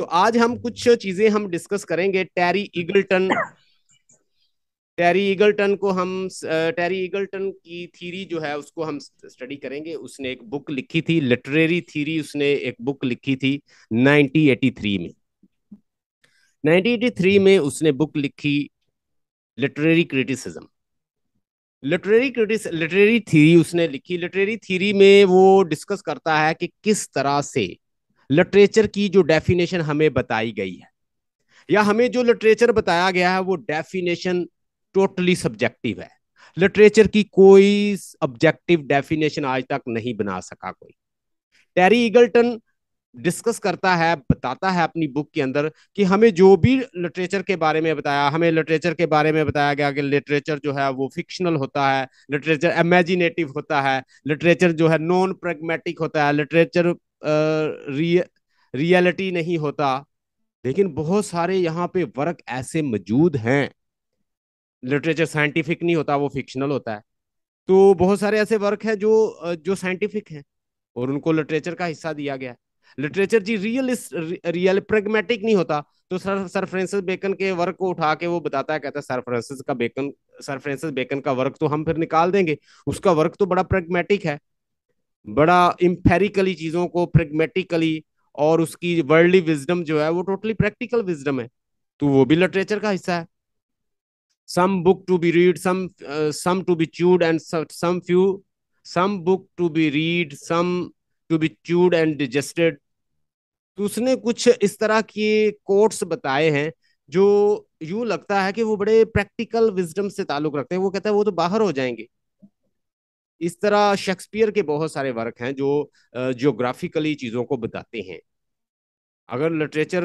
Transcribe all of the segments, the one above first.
तो आज हम कुछ चीजें हम डिस्कस करेंगे टेरी ईगल्टन टेरी ईगल्टन को हम टेरी ईगल्टन की थीरी जो है उसको हम स्टडी करेंगे उसने एक बुक लिखी थी लिटरेरी थीरी उसने एक बुक लिखी थी 1983 में 1983 में उसने बुक लिखी literary criticism literary critics literary theory उसने लिखी लिटरेरी थीरी में वो डिस्कस करता है कि किस तरह से लिटरेचर की जो डेफिनेशन हमें बताई गई है या हमें जो लिटरेचर बताया गया है वो डेफिनेशन टोटली सब्जेक्टिव है लिटरेचर की कोई ऑब्जेक्टिव डेफिनेशन आज तक नहीं बना सका कोई टेरी ईगल्टन डिस्कस करता है बताता है अपनी बुक के अंदर कि हमें जो भी लिटरेचर के बारे में बताया हमें लिटरेचर के बारे में बताया गया कि लिटरेचर जो है वो फिक्शनल होता है लिटरेचर इमेजिनेटिव होता है लिटरेचर जो है नॉन प्रेगमेटिक होता है लिटरेचर रियलिटी नहीं होता लेकिन बहुत सारे यहाँ पे वर्क ऐसे मौजूद हैं लिटरेचर साइंटिफिक नहीं होता वो फिक्शनल होता है तो बहुत सारे ऐसे वर्क हैं जो जो साइंटिफिक हैं और उनको लिटरेचर का हिस्सा दिया गया है लिटरेचर जी रियल रियल प्रेगमेटिक नहीं होता तो सर सर फ्रेंसिस बेकन के वर्क को उठा के वो बताता है कहता है सर फ्रेंसिस का बेकन सर फ्रेंसिस बेकन का वर्क तो हम फिर निकाल देंगे उसका वर्क तो बड़ा प्रेगमेटिक है बड़ा इम्पेरिकली चीज़ों को प्रेगमेटिकली और उसकी वर्ल्डली विजडम जो है वो टोटली प्रैक्टिकल विजडम है तो वो भी लिटरेचर का हिस्सा है some book to be read some some to be chewed and some few some book to be read some to be chewed and digested तो उसने कुछ इस तरह के कोट्स बताए हैं जो यूं लगता है कि वो बड़े प्रैक्टिकल विजडम से ताल्लुक रखते हैं वो कहता है वो तो बाहर हो जाएंगे इस तरह शेक्सपियर के बहुत सारे वर्क हैं जो जियोग्राफिकली चीज़ों को बताते हैं अगर लिटरेचर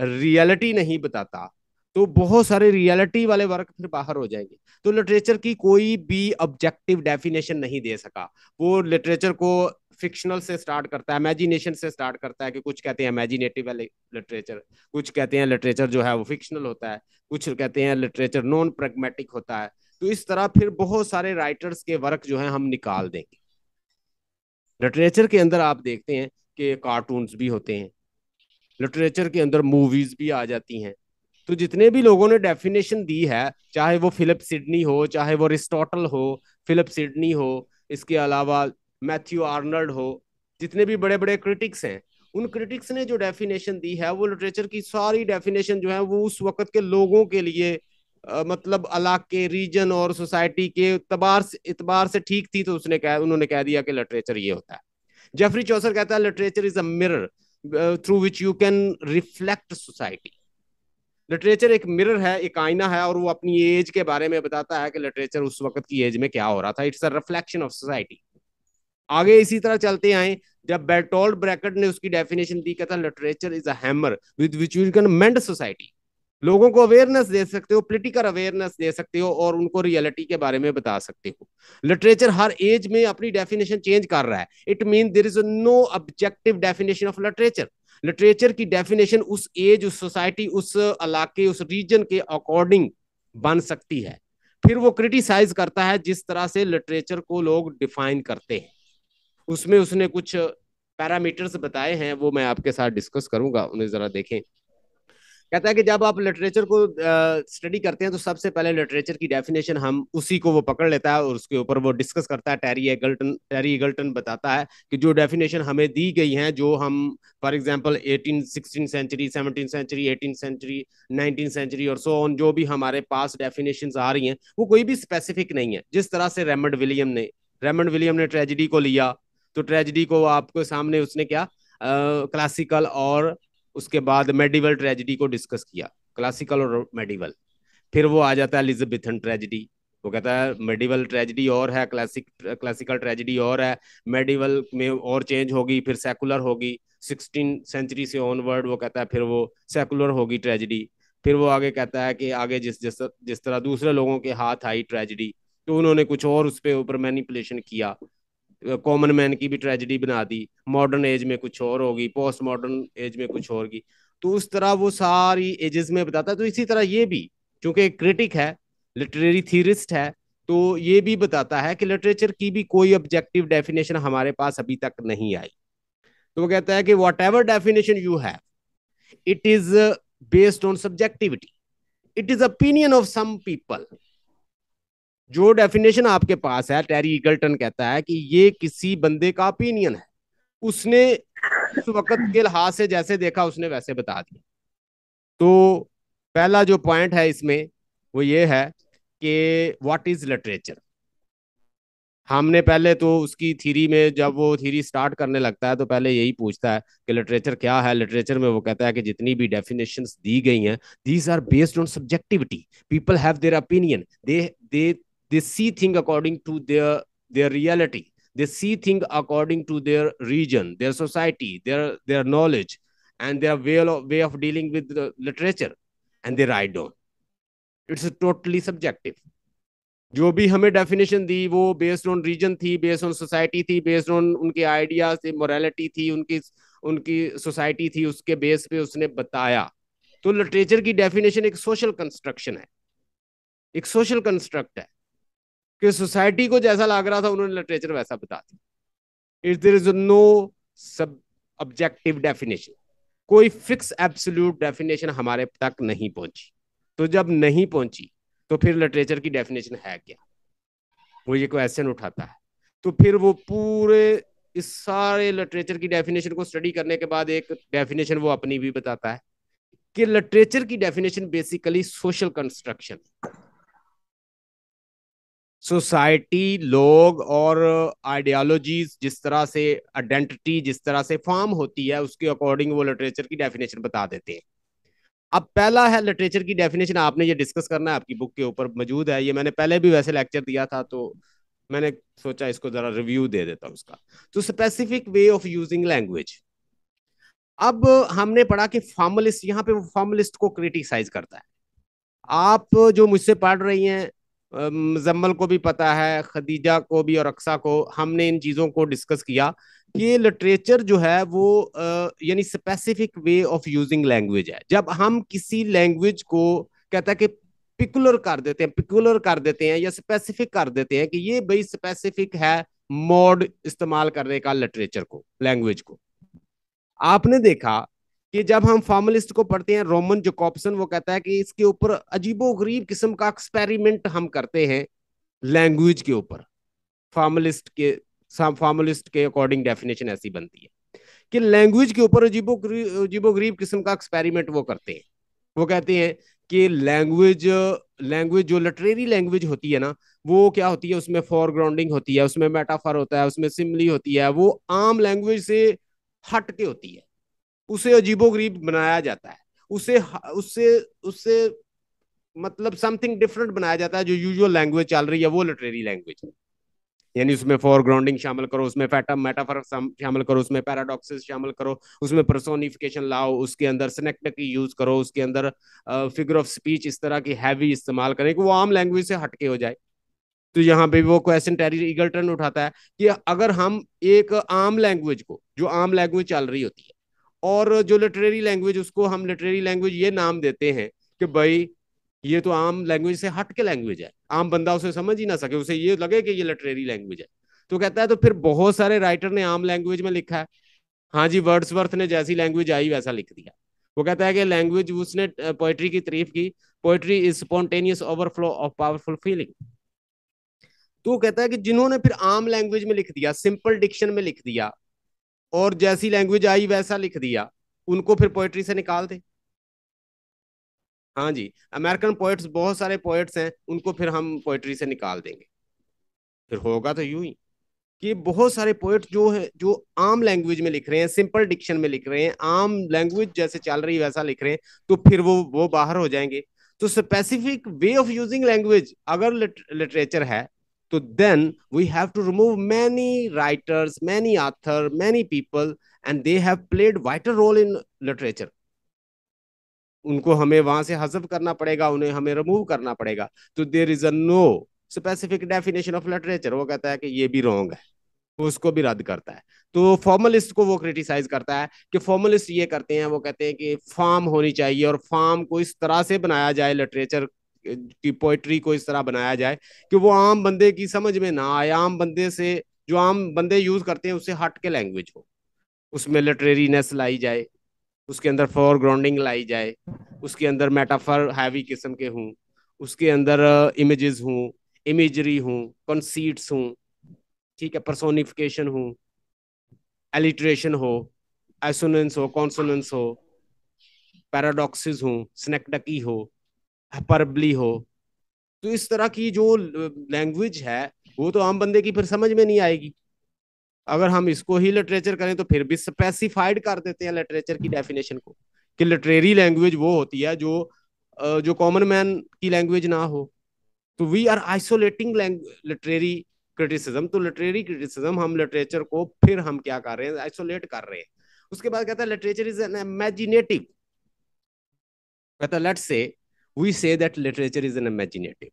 रियलिटी नहीं बताता तो बहुत सारे रियलिटी वाले वर्क फिर बाहर हो जाएंगे तो लिटरेचर की कोई भी ऑब्जेक्टिव डेफिनेशन नहीं दे सका वो लिटरेचर को फिक्शनल से स्टार्ट करता है इमेजिनेशन से स्टार्ट करता है कि कुछ कहते हैं इमेजिनेटिव वाले लिटरेचर कुछ कहते हैं लिटरेचर जो है वो फिक्शनल होता है कुछ कहते हैं लिटरेचर नॉन प्रेगमेटिक होता है तो इस तरह फिर बहुत सारे राइटर्स के वर्क जो है हम निकाल देंगे लिटरेचर के अंदर आप देखते हैं कि कार्टून्स भी होते हैं लिटरेचर के अंदर मूवीज भी आ जाती हैं तो जितने भी लोगों ने डेफिनेशन दी है चाहे वो फिलिप सिडनी हो चाहे वो रिस्टोटल हो फिलिप सिडनी हो इसके अलावा मैथ्यू आर्नल्ड हो जितने भी बड़े बड़े क्रिटिक्स हैं उन क्रिटिक्स ने जो डेफिनेशन दी है वो लिटरेचर की सारी डेफिनेशन जो है वो उस वक्त के लोगों के लिए आ, मतलब इलाके रीजन और सोसाइटी के तबार से इतबार से ठीक थी तो उसने कह उन्होंने कह दिया कि लिटरेचर ये होता है जेफरी चौसर कहता है literature is a mirror through which you can reflect society literature एक मिरर है एक आईना है और वो अपनी एज के बारे में बताता है कि लिटरेचर उस वक्त की एज में क्या हो रहा था it's a reflection of society आगे इसी तरह चलते आए जब बेटोल्ड ब्रैकेट ने उसकी डेफिनेशन दी कहता literature is a hammer with which you can mend society लोगों को अवेयरनेस दे सकते हो पोलिटिकल अवेयरनेस दे सकते हो और उनको रियलिटी के बारे में बता सकते हो लिटरेचर हर एज में अपनी डेफिनेशन चेंज कर रहा है it mean there is no objective definition of literature literature की डेफिनेशन उस एज उस सोसाइटी उस इलाके उस रीजन के अकॉर्डिंग बन सकती है फिर वो क्रिटिसाइज करता है जिस तरह से लिटरेचर को लोग डिफाइन करते हैं उसमें उसने कुछ पैरामीटर्स बताए हैं वो मैं आपके साथ डिस्कस करूंगा उन्हें जरा देखें कहता है कि जब आप लिटरेचर को स्टडी करते हैं तो सबसे पहले लिटरेचर की डेफिनेशन हम उसी को वो पकड़ लेता है और उसके ऊपर वो डिस्कस करता है टेरी एगल्टन टेरी एगल्टन बताता है कि जो डेफिनेशन हमें दी गई हैं जो हम for example eighteen sixteen century seventeen century eighteen century nineteen century और सो ऑन जो भी हमारे पास डेफिनेशन आ रही हैं वो कोई भी स्पेसिफिक नहीं है जिस तरह से रेमंड विलियम ने रेमंड विलियम ने ट्रेजिडी को लिया तो ट्रेजिडी को आपके सामने उसने क्या क्लासिकल uh, और उसके बाद मेडिवल ट्रेजिडी को डिस्कस किया क्लासिकल और मेडिवल फिर वो आ जाता है एलिजबेथन ट्रेजिडी वो कहता है मेडिवल ट्रेजिडी और है क्लासिक क्लासिकल ट्रेजिडी और है मेडिवल में और चेंज होगी फिर सेकुलर होगी सिक्सटीन सेंचुरी से ऑनवर्ड वो कहता है फिर वो सेकुलर होगी ट्रेजिडी फिर वो आगे कहता है कि आगे जिस जिस जिस तरह दूसरे लोगों के हाथ आई ट्रेजिडी तो उन्होंने कुछ और उस पर ऊपर मैनिपुलेशन किया कॉमन मैन की भी ट्रेजिडी बना दी मॉडर्न एज में कुछ और होगी पोस्ट मॉडर्न एज में कुछ और होगी तो उस तरह वो सारी एजेस में बताता है तो इसी तरह ये भी क्योंकि क्रिटिक है लिटरेरी थीरिस्ट है तो ये भी बताता है कि लिटरेचर की भी कोई ऑब्जेक्टिव डेफिनेशन हमारे पास अभी तक नहीं आई तो वो कहता है कि whatever definition you have it is based on subjectivity it is opinion of some people जो डेफिनेशन आपके पास है टेरी ईगल्टन कहता है कि ये किसी बंदे का ओपिनियन है उसने उस वक्त के लिहाज से जैसे देखा उसने वैसे बता दिया तो पहला जो पॉइंट है इसमें वो ये है कि व्हाट इज लिटरेचर हमने पहले तो उसकी थीरी में जब वो थीरी स्टार्ट करने लगता है तो पहले यही पूछता है कि लिटरेचर क्या है लिटरेचर में वो कहता है कि जितनी भी डेफिनेशंस दी गई हैं these are based on subjectivity people have their opinion they they they see thing according to their their reality they see thing according to their region their society their their knowledge and their way of, way of dealing with the literature and they write down it's totally subjective जो भी हमें definition दी वो based on reason थी based on society थी based on उनके ideas थे morality थी उनकी उनकी सोसाइटी थी उसके बेस पे उसने बताया तो लिटरेचर की डेफिनेशन एक सोशल कंस्ट्रक्शन है एक सोशल कंस्ट्रक्ट है कि सोसाइटी को जैसा लग रहा था उन्होंने लिटरेचर वैसा बता दिया इफ देर इज नो सब ऑब्जेक्टिव डेफिनेशन कोई फिक्स एब्सोल्यूट डेफिनेशन हमारे तक नहीं पहुंची तो जब नहीं पहुंची तो फिर लिटरेचर की डेफिनेशन है क्या वो ये क्वेश्चन उठाता है तो फिर वो पूरे इस सारे लिटरेचर की डेफिनेशन को स्टडी करने के बाद एक डेफिनेशन वो अपनी भी बताता है कि लिटरेचर की definition basically social construction society लोग और आइडियोलॉजीज जिस तरह से आइडेंटिटी जिस तरह से फॉर्म होती है उसके अकॉर्डिंग वो लिटरेचर की डेफिनेशन बता देते हैं अब पहला है लिटरेचर की डेफिनेशन आपने ये डिस्कस करना है आपकी बुक के ऊपर मौजूद है ये मैंने पहले भी वैसे लेक्चर दिया था तो मैंने सोचा इसको जरा रिव्यू दे देता हूँ उसका तो specific way of using language अब हमने पढ़ा कि फॉर्मलिस्ट यहाँ पे वो फॉर्मलिस्ट को क्रिटिसाइज करता है आप जो मुझसे पढ़ रही हैं मुजम्मल को भी पता है खदीजा को भी और अक्सा को हमने इन चीज़ों को डिस्कस किया कि लिटरेचर जो है वो यानी specific way of using language है जब हम किसी लैंग्वेज को कहता है कि पिकुलर कर देते हैं पिकुलर कर देते हैं या स्पेसिफिक कर देते हैं कि ये भाई स्पेसिफिक है मोड इस्तेमाल करने का लिटरेचर को लैंग्वेज को आपने देखा कि जब हम फॉर्मलिस्ट को पढ़ते हैं रोमन कॉप्सन वो कहता है कि इसके ऊपर अजीबो गरीब किस्म का एक्सपेरिमेंट हम करते हैं लैंग्वेज के ऊपर फॉर्मलिस्ट के फॉर्मलिस्ट के अकॉर्डिंग डेफिनेशन ऐसी बनती है कि लैंग्वेज के ऊपर अजीबो अजीबो गरीब किस्म का एक्सपेरिमेंट वो करते हैं वो कहते हैं कि लैंग्वेज लैंग्वेज जो लिटरेरी लैंग्वेज होती है ना वो क्या होती है उसमें फोरग्राउंडिंग होती है उसमें मेटाफर होता है उसमें सिमली होती है वो आम लैंग्वेज से हट के होती है उसे अजीबोगरीब बनाया जाता है उसे उससे उससे मतलब समथिंग डिफरेंट बनाया जाता है जो यूजुअल लैंग्वेज चल रही है वो लिटरेरी लैंग्वेज यानी उसमें फोरग्राउंडिंग शामिल करो उसमें फैटम मेटाफर शामिल करो उसमें पैराडॉक्सिस शामिल करो उसमें प्रसोनिफिकेशन लाओ उसके अंदर की यूज करो उसके अंदर फिगर ऑफ स्पीच इस तरह की हैवी इस्तेमाल करें कि वो आम लैंग्वेज से हटके हो जाए तो यहाँ पे वो क्वेश्चन टेरी टर्न उठाता है कि अगर हम एक आम लैंग्वेज को जो आम लैंग्वेज चल रही होती है और जो लिटरेरी लैंग्वेज उसको हम लिटरेरी लैंग्वेज ये नाम देते हैं कि भाई ये तो आम लैंग्वेज से हट के लैंग्वेज है आम बंदा उसे समझ ही ना सके उसे ये लगे कि ये लिटरेरी लैंग्वेज है तो कहता है तो फिर बहुत सारे राइटर ने आम लैंग्वेज में लिखा है हाँ जी वर्ड्सवर्थ ने जैसी लैंग्वेज आई वैसा लिख दिया वो कहता है कि लैंग्वेज उसने पोइट्री की तारीफ की poetry is spontaneous overflow of powerful feeling तो कहता है कि जिन्होंने फिर आम लैंग्वेज में लिख दिया सिंपल डिक्शन में लिख दिया और जैसी लैंग्वेज आई वैसा लिख दिया उनको फिर पोएट्री से निकाल दे हाँ जी अमेरिकन पोएट्स बहुत सारे पोइट्स हैं उनको फिर हम पोएट्री से निकाल देंगे फिर होगा तो यूं ही कि बहुत सारे पोइट्स जो है जो आम लैंग्वेज में लिख रहे हैं सिंपल डिक्शन में लिख रहे हैं आम लैंग्वेज जैसे चल रही वैसा लिख रहे हैं तो फिर वो वो बाहर हो जाएंगे तो specific way of using language अगर लिटरेचर है तो then we have to remove many writers many authors, many people and they have played vital role in literature उनको हमें वहां से हजब करना पड़ेगा उन्हें हमें रिमूव करना पड़ेगा तो there is a no specific definition of literature वो कहता है कि ये भी रॉन्ग है उसको भी रद्द करता है तो फॉर्मलिस्ट को वो क्रिटिसाइज करता है कि फॉर्मलिस्ट ये करते हैं वो कहते हैं कि फार्म होनी चाहिए और फार्म को इस तरह से बनाया जाए लिटरेचर की पोइट्री को इस तरह बनाया जाए कि वो आम बंदे की समझ में ना आए आम बंदे से जो आम बंदे यूज करते हैं उससे हट के लैंग्वेज हो उसमें लिटरेरीनेस लाई जाए उसके अंदर फोरग्राउंडिंग लाई जाए उसके अंदर मेटाफर हैवी किस्म के हों उसके अंदर इमेजेस uh, हों इमेजरी हों कंसीट्स हों ठीक है परसोनिफिकेशन हों एलिट्रेशन हो एसोनेंस हो कॉन्सोनेंस हो पैराडॉक्सिस हो स्नेकडकी हो hyperbole हो तो इस तरह की जो लैंग्वेज है वो तो आम बंदे की फिर समझ में नहीं आएगी अगर हम इसको ही लिटरेचर करें तो फिर भी स्पेसिफाइड कर देते हैं लिटरेचर की डेफिनेशन को कि लिटरेरी लैंग्वेज वो होती है जो जो कॉमन मैन की लैंग्वेज ना हो तो we are isolating literary criticism तो लिटरेरी क्रिटिसिज्म हम लिटरेचर को फिर हम क्या कर रहे हैं आइसोलेट कर रहे हैं उसके बाद कहता है लिटरेचर इज एन इमेजिनेटिव कहता let's say we say that literature is an imaginative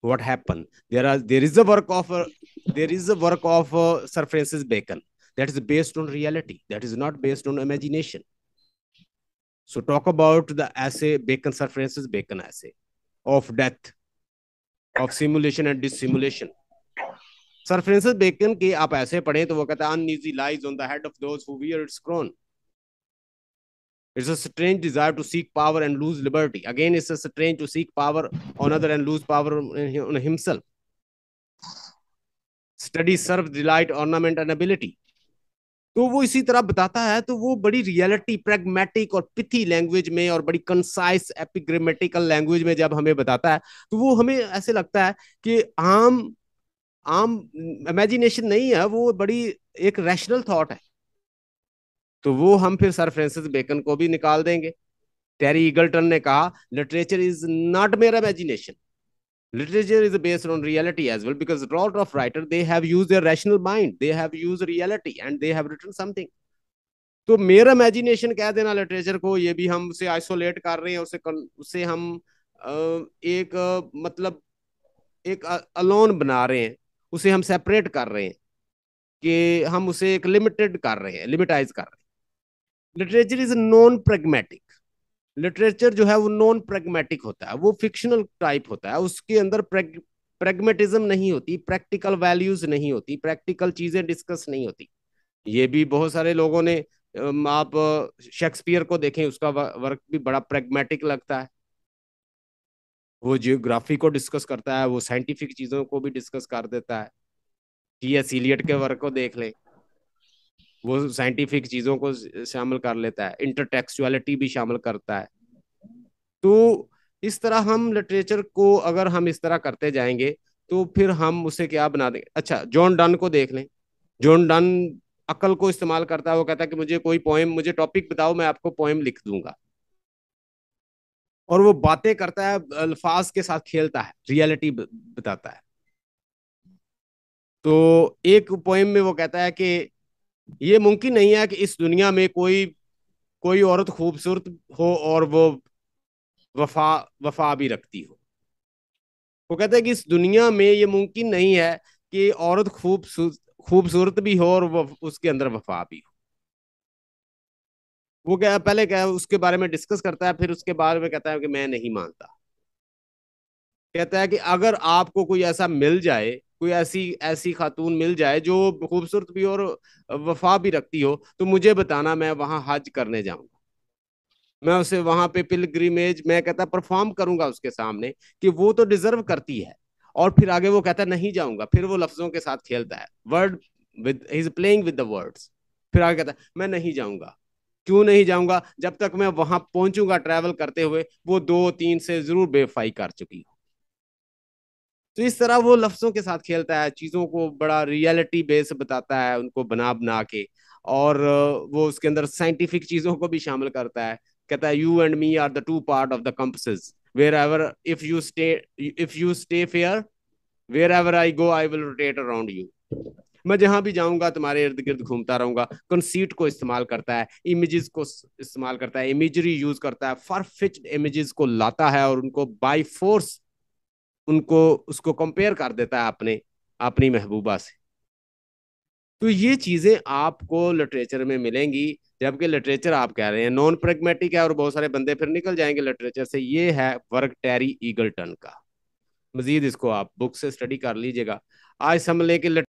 what happened there are there is a work of uh, there is a work of uh, sir francis bacon that is based on reality that is not based on imagination so talk about the essay bacon sir francis bacon essay of death of simulation and dissimulation sir francis bacon ki aap aise padhe to wo kehta uneasy lies on the head of those who wear its crown It's a strange desire to seek power and lose liberty. Again, it's a strange to seek power on other and lose power on himself. Study serves delight, ornament, and ability. तो वो इसी तरह बताता है तो वो बड़ी reality pragmatic और पिथी लैंग्वेज में और बड़ी कंसाइस एपिग्रामेटिकल लैंग्वेज में जब हमें बताता है तो वो हमें ऐसे लगता है कि आम आम इमेजिनेशन नहीं है वो बड़ी एक रैशनल थॉट है तो वो हम फिर सर फ्रांसिस बेकन को भी निकाल देंगे टेरी ईगल्टन ने कहा literature is not mere imagination literature is based on reality as well because lot of writer they have use used rational mind they have use reality and they have written something तो मेरा imagination कह देना literature को ये भी हम उसे isolate कर रहे हैं उसे उसे हम एक मतलब एक अलोन बना रहे हैं उसे हम सेपरेट कर रहे हैं कि हम उसे एक लिमिटेड कर रहे हैं लिमिटाइज कर रहे हैं literature is non pragmatic literature जो है वो नॉन प्रेगमेटिक होता है वो फिक्शनल टाइप होता है उसके अंदर प्रेगमेटिज्म नहीं होती प्रैक्टिकल वैल्यूज नहीं होती प्रैक्टिकल चीजें डिस्कस नहीं होती ये भी बहुत सारे लोगों ने आप शेक्सपियर को देखें उसका वर्क भी बड़ा प्रेगमेटिक लगता है वो जियोग्राफी को डिस्कस करता है वो साइंटिफिक चीजों को भी डिस्कस कर देता है टी एस इलियट के वर्क को देख ले वो साइंटिफिक चीजों को शामिल कर लेता है इंटरटेक्सुअलिटी भी शामिल करता है तो इस तरह हम लिटरेचर को अगर हम इस तरह करते जाएंगे तो फिर हम उसे क्या बना देंगे अच्छा जॉन डन को देख लें जॉन डन अकल को इस्तेमाल करता है वो कहता है कि मुझे कोई पोएम मुझे टॉपिक बताओ मैं आपको पोएम लिख दूंगा और वो बातें करता है अल्फाज के साथ खेलता है रियलिटी बताता है तो एक पोएम में वो कहता है कि ये मुमकिन नहीं है कि इस दुनिया में कोई कोई औरत खूबसूरत हो और वो वफा वफा भी रखती हो वो कहते हैं कि इस दुनिया में ये मुमकिन नहीं है कि औरत खूबसूरत खूबसूरत भी हो और वो उसके अंदर वफा भी हो वो क्या पहले क्या उसके बारे में डिस्कस करता है फिर उसके बारे में कहता है कि मैं नहीं मानता कहता है कि अगर आपको कोई ऐसा मिल जाए कोई ऐसी ऐसी खातून मिल जाए जो खूबसूरत भी और वफा भी रखती हो तो मुझे बताना मैं वहां हज करने जाऊँगा मैं उसे वहां पे पिलग्रीमेज मैं कहता परफॉर्म करूंगा उसके सामने कि वो तो डिजर्व करती है और फिर आगे वो कहता नहीं जाऊँगा फिर वो लफ्ज़ों के साथ खेलता है word with is playing with the words फिर आगे कहता मैं नहीं जाऊँगा क्यों नहीं जाऊंगा जब तक मैं वहां पहुंचूंगा ट्रैवल करते हुए वो दो तीन से ज़रूर बेफाई कर चुकी हूँ तो इस तरह वो लफ्जों के साथ खेलता है चीज़ों को बड़ा रियलिटी बेस बताता है उनको बना बना के और वो उसके अंदर साइंटिफिक चीज़ों को भी शामिल करता है कहता है you and me are the two part of the compasses wherever if you stay if you stay fair wherever I go I will rotate around you मैं जहां भी जाऊंगा तुम्हारे इर्द गिर्द घूमता रहूंगा कंसीट को इस्तेमाल करता है इमेजेस को इस्तेमाल करता है इमेजरी यूज करता है फॉर इमेजेस को लाता है और उनको बाई फोर्स उनको उसको कंपेयर कर देता है अपने अपनी महबूबा से तो ये चीज़ें आपको लिटरेचर में मिलेंगी जबकि लिटरेचर आप कह रहे हैं नॉन प्रेगमेटिक है और बहुत सारे बंदे फिर निकल जाएंगे लिटरेचर से ये है वर्क टेरी ईगलटन का मजीद इसको आप बुक से स्टडी कर लीजिएगा आज हम लेके